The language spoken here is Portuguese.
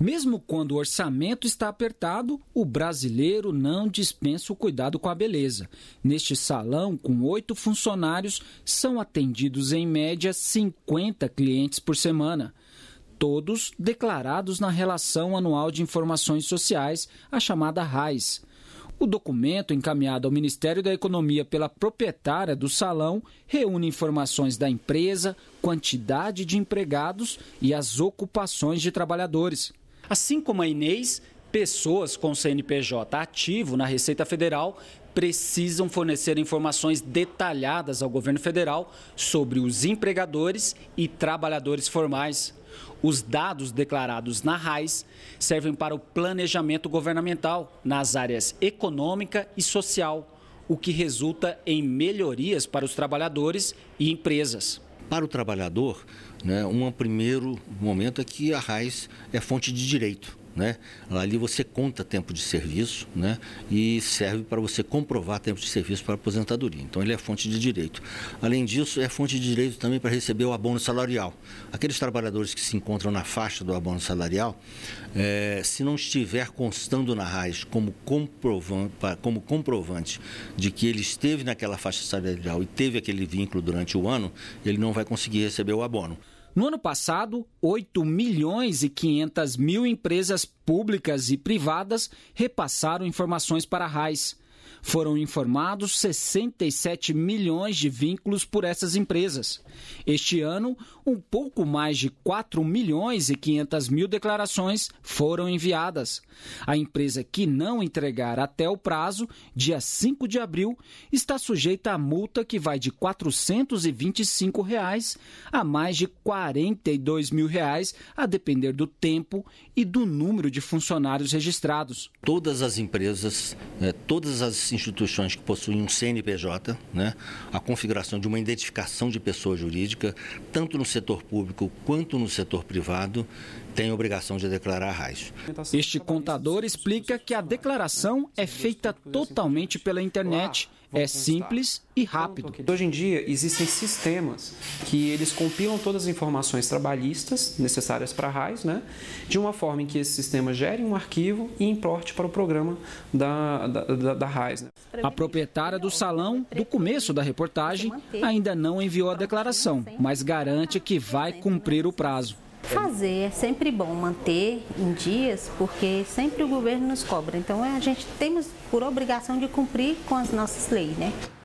Mesmo quando o orçamento está apertado, o brasileiro não dispensa o cuidado com a beleza. Neste salão, com oito funcionários, são atendidos em média 50 clientes por semana. Todos declarados na Relação Anual de Informações Sociais, a chamada RAIS. O documento, encaminhado ao Ministério da Economia pela proprietária do salão, reúne informações da empresa, quantidade de empregados e as ocupações de trabalhadores. Assim como a Inês, pessoas com CNPJ ativo na Receita Federal precisam fornecer informações detalhadas ao governo federal sobre os empregadores e trabalhadores formais. Os dados declarados na RAIS servem para o planejamento governamental nas áreas econômica e social, o que resulta em melhorias para os trabalhadores e empresas. Para o trabalhador, né, um primeiro momento é que a RAIS é fonte de direito. Né? Ali você conta tempo de serviço né? e serve para você comprovar tempo de serviço para aposentadoria. Então, ele é fonte de direito. Além disso, é fonte de direito também para receber o abono salarial. Aqueles trabalhadores que se encontram na faixa do abono salarial, é, se não estiver constando na RAIS como comprovante, como comprovante de que ele esteve naquela faixa salarial e teve aquele vínculo durante o ano, ele não vai conseguir receber o abono. No ano passado, 8 milhões e 500 mil empresas públicas e privadas repassaram informações para a RAIS. Foram informados 67 milhões de vínculos por essas empresas. Este ano, um pouco mais de 4 milhões e 500 mil declarações foram enviadas. A empresa que não entregar até o prazo, dia 5 de abril, está sujeita a multa que vai de R$ 425 reais a mais de R$ 42 mil, reais, a depender do tempo e do número de funcionários registrados. Todas as empresas, eh, todas as as instituições que possuem um CNPJ, né, a configuração de uma identificação de pessoa jurídica, tanto no setor público quanto no setor privado, tem obrigação de declarar RAIS. Este contador explica que a declaração é feita totalmente pela internet é simples e então, rápido. Hoje em dia existem sistemas que eles compilam todas as informações trabalhistas necessárias para a RAIS, né, de uma forma em que esse sistema gere um arquivo e importe para o programa da, da, da, da RAIS. Né. A proprietária do é salão, do começo da reportagem, ainda não enviou a declaração, mas garante que vai cumprir o prazo. Fazer é sempre bom manter em dias, porque sempre o governo nos cobra. Então é, a gente temos por obrigação de cumprir com as nossas leis, né?